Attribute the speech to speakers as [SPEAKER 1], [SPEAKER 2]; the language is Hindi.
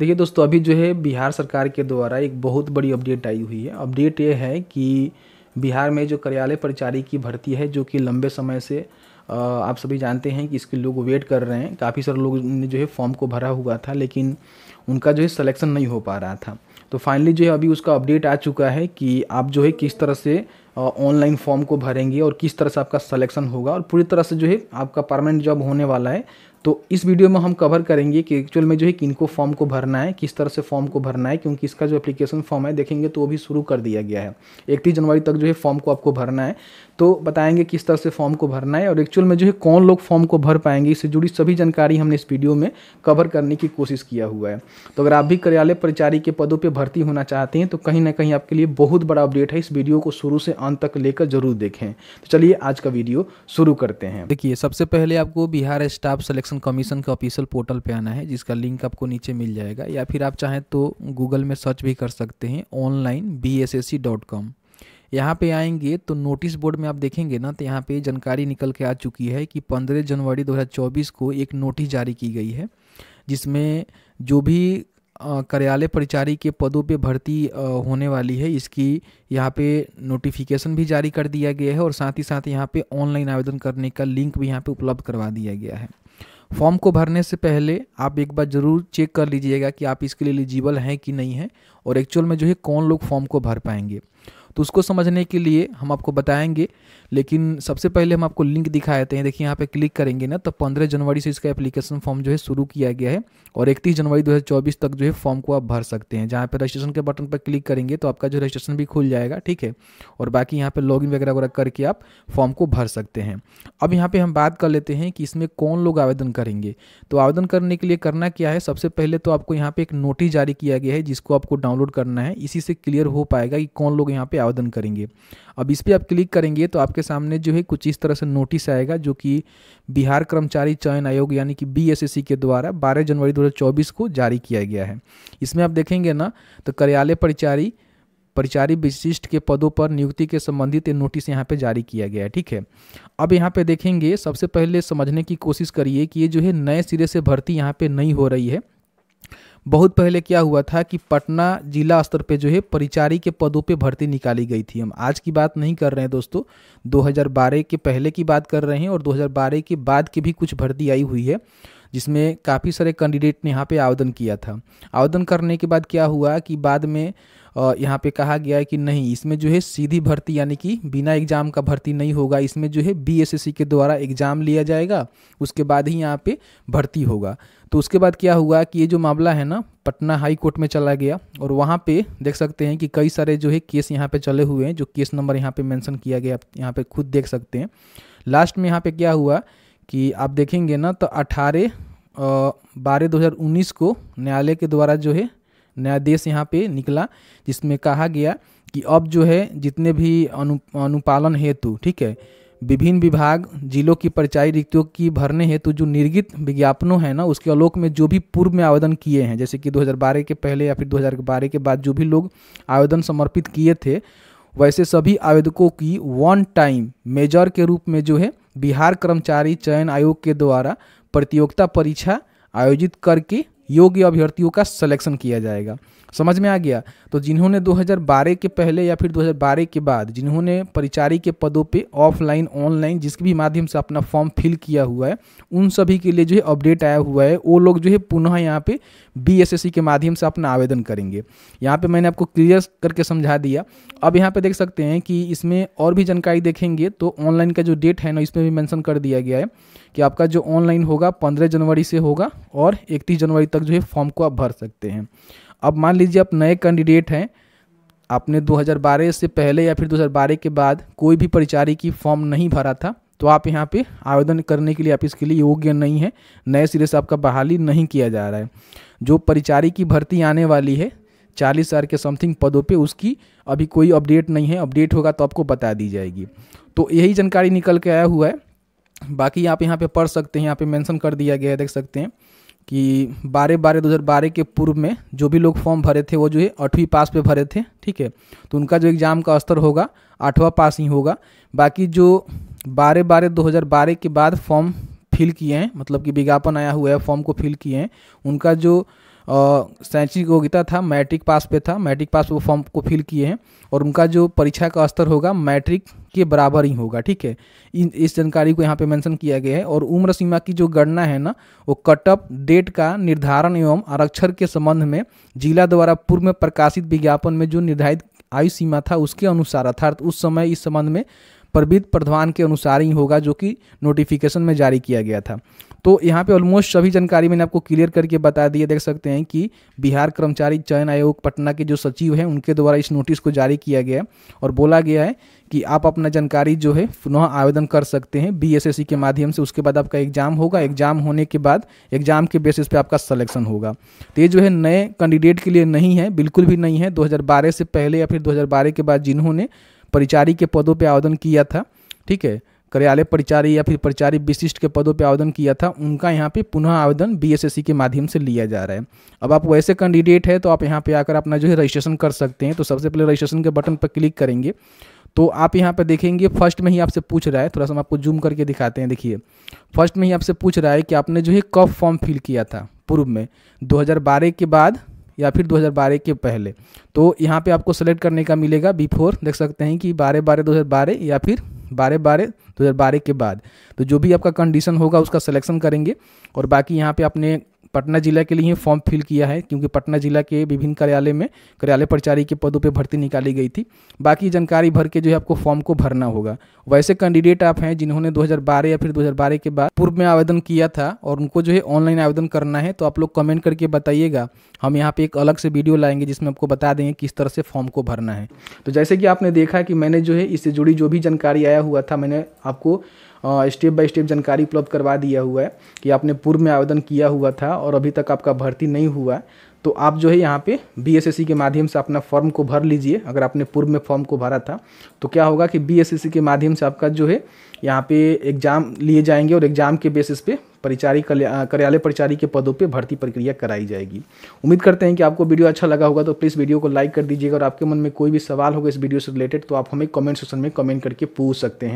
[SPEAKER 1] देखिए दोस्तों अभी जो है बिहार सरकार के द्वारा एक बहुत बड़ी अपडेट आई हुई है अपडेट ये है कि बिहार में जो कार्यालय परिचारी की भर्ती है जो कि लंबे समय से आप सभी जानते हैं कि इसके लोग वेट कर रहे हैं काफ़ी सारे लोग ने जो है फॉर्म को भरा हुआ था लेकिन उनका जो है सिलेक्शन नहीं हो पा रहा था तो फाइनली जो है अभी उसका अपडेट आ चुका है कि आप जो है किस तरह से ऑनलाइन फॉर्म को भरेंगे और किस तरह से आपका सलेक्शन होगा और पूरी तरह से जो है आपका परमानेंट जॉब होने वाला है तो इस वीडियो में हम कवर करेंगे कि एक्चुअल में जो है किनको फॉर्म को भरना है किस तरह से फॉर्म को भरना है क्योंकि इसका जो एप्लीकेशन फॉर्म है देखेंगे तो वो भी शुरू कर दिया गया है इकतीस जनवरी तक जो है फॉर्म को आपको भरना है तो बताएंगे किस तरह से फॉर्म को भरना है और एक्चुअल में जो है कौन लोग फॉर्म को भर पाएंगे इससे जुड़ी सभी जानकारी हमने इस वीडियो में कवर करने की कोशिश किया हुआ है तो अगर आप भी कार्यालय परिचारी के पदों पर भर्ती होना चाहते हैं तो कहीं ना कहीं आपके लिए बहुत बड़ा अपडेट है इस वीडियो को शुरू से अंत तक लेकर जरूर देखें तो चलिए आज का वीडियो शुरू करते हैं देखिए सबसे पहले आपको Bihar staff selection election commission के ऑफिशियल पोर्टल पे आना है जिसका लिंक आपको नीचे मिल जाएगा या फिर आप चाहें तो गूगल में सर्च भी कर सकते हैं online B S S C dot com यहाँ पर आएंगे तो नोटिस बोर्ड में आप देखेंगे ना तो यहाँ पे जानकारी निकल के आ चुकी है कि पंद्रह जनवरी 2024 को एक नोटिस जारी की गई है जिसमें जो भी कार्यालय परिचारी के पदों पे भर्ती होने वाली है इसकी यहाँ पे नोटिफिकेशन भी जारी कर दिया गया है और साथ ही साथ यहाँ पे ऑनलाइन आवेदन करने का लिंक भी यहाँ पे उपलब्ध करवा दिया गया है फॉर्म को भरने से पहले आप एक बार ज़रूर चेक कर लीजिएगा कि आप इसके लिए एलिजिबल हैं कि नहीं हैं और एक्चुअल में जो है कौन लोग फॉर्म को भर पाएंगे तो उसको समझने के लिए हम आपको बताएंगे लेकिन सबसे पहले हम आपको लिंक दिखा देते हैं देखिए यहाँ पे क्लिक करेंगे ना तो पंद्रह जनवरी से इसका एप्लीकेशन फॉर्म जो है शुरू किया गया है और इकतीस जनवरी 2024 तक जो है फॉर्म को आप भर सकते हैं जहाँ पर रजिस्ट्रेशन के बटन पर क्लिक करेंगे तो आपका जो रजिस्ट्रेशन भी खुल जाएगा ठीक है और बाकी यहाँ पर इन वगैरह वगैरह करके आप फॉर्म को भर सकते हैं अब यहाँ पर हम बात कर लेते हैं कि इसमें कौन लोग आवेदन करेंगे तो आवेदन करने के लिए करना क्या है सबसे पहले तो आपको यहाँ पर एक नोटिस जारी किया गया है जिसको आपको डाउनलोड करना है इसी से क्लियर हो पाएगा कि कौन लोग यहाँ पर आवेदन करेंगे अब इस पर आप क्लिक करेंगे तो आपके सामने जो है कुछ इस तरह से नोटिस आएगा जो कि बिहार कर्मचारी चयन आयोग यानी कि बी के द्वारा बारह जनवरी दो को जारी किया गया है इसमें आप देखेंगे ना तो कार्यालय परिचारी परिचारी विशिष्ट के पदों पर नियुक्ति के संबंधित नोटिस यहाँ पे जारी किया गया है ठीक है अब यहाँ पे देखेंगे सबसे पहले समझने की कोशिश करिए कि ये जो है नए सिरे से भर्ती यहाँ पे नहीं हो रही है बहुत पहले क्या हुआ था कि पटना जिला स्तर पे जो है परिचारी के पदों पे भर्ती निकाली गई थी हम आज की बात नहीं कर रहे हैं दोस्तों 2012 के पहले की बात कर रहे हैं और 2012 के बाद की भी कुछ भर्ती आई हुई है जिसमें काफ़ी सारे कैंडिडेट ने यहाँ पे आवेदन किया था आवेदन करने के बाद क्या हुआ कि बाद में यहाँ पे कहा गया है कि नहीं इसमें जो है सीधी भर्ती यानी कि बिना एग्ज़ाम का भर्ती नहीं होगा इसमें जो है बीएसएससी के द्वारा एग्ज़ाम लिया जाएगा उसके बाद ही यहाँ पे भर्ती होगा तो उसके बाद क्या हुआ कि ये जो मामला है ना पटना हाई कोर्ट में चला गया और वहाँ पे देख सकते हैं कि कई सारे जो है केस यहाँ पे चले हुए हैं जो केस नंबर यहाँ पे मेंशन किया गया आप यहाँ पर खुद देख सकते हैं लास्ट में यहाँ पे क्या हुआ कि आप देखेंगे ना तो 18 बारह उन्नीस को न्यायालय के द्वारा जो है न्यायाधीश यहाँ पे निकला जिसमें कहा गया कि अब जो है जितने भी अनु अनुपालन हेतु ठीक है विभिन्न विभाग जिलों की परिचायी रिक्तियों की भरने हेतु जो निर्गित विज्ञापनों हैं ना उसके आलोक में जो भी पूर्व में आवेदन किए हैं जैसे कि 2012 के पहले या फिर 2012 के बाद जो भी लोग आवेदन समर्पित किए थे वैसे सभी आवेदकों की वन टाइम मेजर के रूप में जो है बिहार कर्मचारी चयन आयोग के द्वारा प्रतियोगिता परीक्षा आयोजित करके योग्य अभ्यर्थियों का सलेक्शन किया जाएगा समझ में आ गया तो जिन्होंने 2012 के पहले या फिर 2012 के बाद जिन्होंने परिचारी के पदों पे ऑफलाइन ऑनलाइन जिसके भी माध्यम से अपना फॉर्म फिल किया हुआ है उन सभी के लिए जो है अपडेट आया हुआ है वो लोग जो है पुनः यहाँ पे बीएसएससी के माध्यम से अपना आवेदन करेंगे यहाँ पे मैंने आपको क्लियर करके समझा दिया अब यहाँ पर देख सकते हैं कि इसमें और भी जानकारी देखेंगे तो ऑनलाइन का जो डेट है ना इसमें भी मैंशन कर दिया गया है कि आपका जो ऑनलाइन होगा पंद्रह जनवरी से होगा और इकतीस जनवरी तक तक जो है फॉर्म को आप भर सकते हैं अब मान लीजिए आप नए कैंडिडेट हैं आपने 2012 से पहले या फिर 2012 के बाद कोई भी परिचारी की फॉर्म नहीं भरा था तो आप यहाँ पे आवेदन करने के लिए आप इसके लिए योग्य नहीं है नए सिरे से आपका बहाली नहीं किया जा रहा है जो परिचारी की भर्ती आने वाली है चालीस हज़ार के समथिंग पदों पे उसकी अभी कोई अपडेट नहीं है अपडेट होगा तो आपको बता दी जाएगी तो यही जानकारी निकल के आया हुआ है बाकी आप यहाँ पे पढ़ सकते हैं यहाँ पे मेंशन कर दिया गया है देख सकते हैं कि बारह बारह दो हज़ार बारह के पूर्व में जो भी लोग फॉर्म भरे थे वो जो है आठवीं पास पे भरे थे ठीक है तो उनका जो एग्ज़ाम का स्तर होगा आठवां पास ही होगा बाकी जो बारह बारह दो हज़ार बारह के बाद फॉर्म फिल किए हैं मतलब कि विज्ञापन आया हुआ है फॉर्म को फिल किए हैं उनका जो शैक्षणिक योग्यता था मैट्रिक पास पे था मैट्रिक पास वो फॉर्म को फिल किए हैं और उनका जो परीक्षा का स्तर होगा मैट्रिक के बराबर ही होगा ठीक है इन इस जानकारी को यहाँ पे मेंशन किया गया है और उम्र सीमा की जो गणना है ना वो कटअप डेट का निर्धारण एवं आरक्षण के संबंध में जिला द्वारा पूर्व में प्रकाशित विज्ञापन में जो निर्धारित आयु सीमा था उसके अनुसार अर्थात उस समय इस संबंध में प्रवीत प्रधान के अनुसार ही होगा जो कि नोटिफिकेशन में जारी किया गया था तो यहाँ पे ऑलमोस्ट सभी जानकारी मैंने आपको क्लियर करके बता दिया देख सकते हैं कि बिहार कर्मचारी चयन आयोग पटना के जो सचिव हैं उनके द्वारा इस नोटिस को जारी किया गया और बोला गया है कि आप अपना जानकारी जो है पुनः आवेदन कर सकते हैं बीएसएससी के माध्यम से उसके बाद आपका एग्जाम होगा एग्जाम होने के बाद एग्जाम के बेसिस पे आपका सलेक्शन होगा तो ये जो है नए कैंडिडेट के लिए नहीं है बिल्कुल भी नहीं है 2012 से पहले या फिर 2012 के बाद जिन्होंने परिचारी के पदों पर आवेदन किया था ठीक है कार्यालय परिचारी या फिर परिचारी विशिष्ट के पदों पर आवेदन किया था उनका यहाँ पे पुनः आवेदन बीएसएससी के माध्यम से लिया जा रहा है अब आप वैसे कैंडिडेट है तो आप यहाँ पे आकर अपना जो है रजिस्ट्रेशन कर सकते हैं तो सबसे पहले रजिस्ट्रेशन के बटन पर क्लिक करेंगे तो आप यहाँ पे देखेंगे फर्स्ट में ही आपसे पूछ रहा है थोड़ा सा हम आपको जूम करके दिखाते हैं देखिए फर्स्ट में ही आपसे पूछ रहा है कि आपने जो है कब फॉर्म फिल किया था पूर्व में दो के बाद या फिर 2012 के पहले तो यहाँ पे आपको सेलेक्ट करने का मिलेगा बिफोर देख सकते हैं कि बारह बारह दो या फिर बारह बारह दो के बाद तो जो भी आपका कंडीशन होगा उसका सिलेक्शन करेंगे और बाकी यहाँ पे अपने पटना जिला के लिए ही फॉर्म फिल किया है क्योंकि पटना जिला के विभिन्न कार्यालय में कार्यालय प्रचारी के पदों पर भर्ती निकाली गई थी बाकी जानकारी भर के जो है आपको फॉर्म को भरना होगा वैसे कैंडिडेट आप हैं जिन्होंने 2012 या फिर 2012 के बाद पूर्व में आवेदन किया था और उनको जो है ऑनलाइन आवेदन करना है तो आप लोग कमेंट करके बताइएगा हम यहाँ पर एक अलग से वीडियो लाएंगे जिसमें आपको बता देंगे किस तरह से फॉर्म को भरना है तो जैसे कि आपने देखा कि मैंने जो है इससे जुड़ी जो भी जानकारी आया हुआ था मैंने आपको स्टेप बाय स्टेप जानकारी उपलब्ध करवा दिया हुआ है कि आपने पूर्व में आवेदन किया हुआ था और अभी तक आपका भर्ती नहीं हुआ तो आप जो है यहाँ पे बी के माध्यम से अपना फॉर्म को भर लीजिए अगर आपने पूर्व में फॉर्म को भरा था तो क्या होगा कि बी के माध्यम से आपका जो है यहाँ पे एग्ज़ाम लिए जाएंगे और एग्ज़ाम के बेसिस पे परिचारी कार्यालय परिचारी के पदों पे भर्ती प्रक्रिया कराई जाएगी उम्मीद करते हैं कि आपको वीडियो अच्छा लगा होगा तो प्लीज़ वीडियो को लाइक कर दीजिएगा और आपके मन में कोई भी सवाल होगा इस वीडियो से रिलेटेड तो आप हमें कमेंट सेक्शन में कमेंट करके पूछ सकते हैं